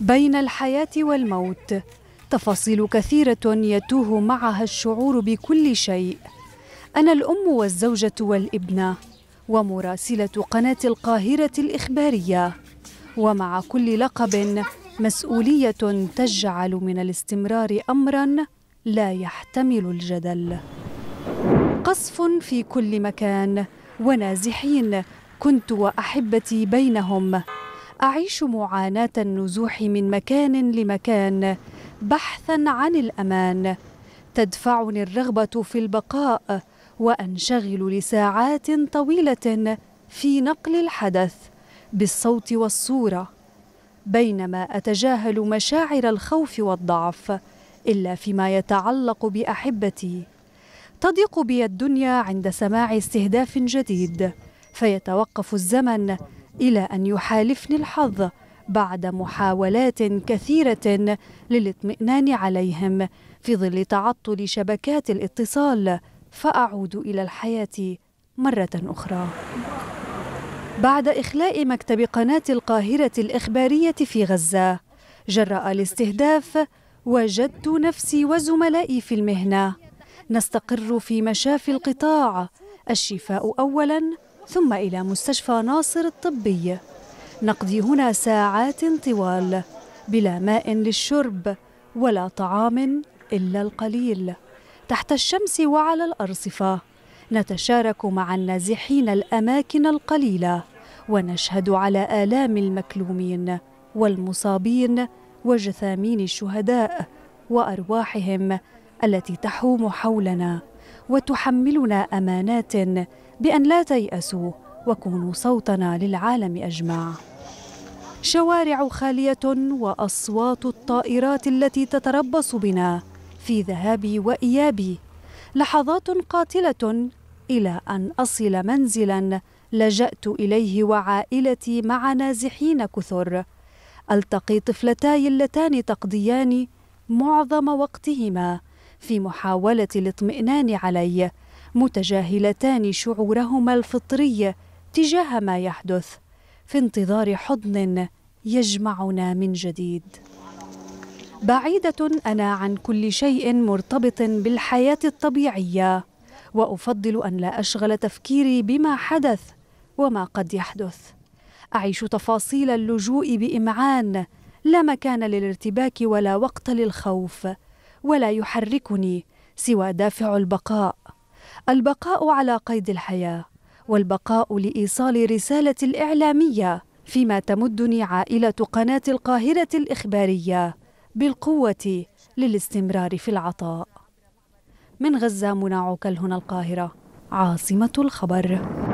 بين الحياة والموت تفاصيل كثيرة يتوه معها الشعور بكل شيء أنا الأم والزوجة والابنة ومراسلة قناة القاهرة الإخبارية ومع كل لقب مسؤولية تجعل من الاستمرار أمرا لا يحتمل الجدل قصف في كل مكان ونازحين كنت وأحبتي بينهم أعيش معاناة النزوح من مكان لمكان بحثا عن الأمان تدفعني الرغبة في البقاء وأنشغل لساعات طويلة في نقل الحدث بالصوت والصورة بينما أتجاهل مشاعر الخوف والضعف إلا فيما يتعلق بأحبتي تضيق بي الدنيا عند سماع استهداف جديد فيتوقف الزمن إلى أن يحالفني الحظ بعد محاولات كثيرة للاطمئنان عليهم في ظل تعطل شبكات الاتصال فأعود إلى الحياة مرة أخرى. بعد إخلاء مكتب قناة القاهرة الإخبارية في غزة جراء الاستهداف وجدت نفسي وزملائي في المهنة نستقر في مشافي القطاع الشفاء أولاً ثم إلى مستشفى ناصر الطبي نقضي هنا ساعات طوال بلا ماء للشرب ولا طعام إلا القليل تحت الشمس وعلى الأرصفة نتشارك مع النازحين الأماكن القليلة ونشهد على آلام المكلومين والمصابين وجثامين الشهداء وأرواحهم التي تحوم حولنا وتحملنا امانات بان لا تياسوا وكونوا صوتنا للعالم اجمع شوارع خاليه واصوات الطائرات التي تتربص بنا في ذهابي وايابي لحظات قاتله الى ان اصل منزلا لجات اليه وعائلتي مع نازحين كثر التقي طفلتاي اللتان تقضيان معظم وقتهما في محاولة الاطمئنان علي متجاهلتان شعورهما الفطري تجاه ما يحدث في انتظار حضن يجمعنا من جديد بعيدة أنا عن كل شيء مرتبط بالحياة الطبيعية وأفضل أن لا أشغل تفكيري بما حدث وما قد يحدث أعيش تفاصيل اللجوء بإمعان لا مكان للارتباك ولا وقت للخوف ولا يحركني سوى دافع البقاء البقاء على قيد الحياه والبقاء لايصال رساله الاعلاميه فيما تمدني عائله قناه القاهره الاخباريه بالقوه للاستمرار في العطاء من غزه منى عكل هنا القاهره عاصمه الخبر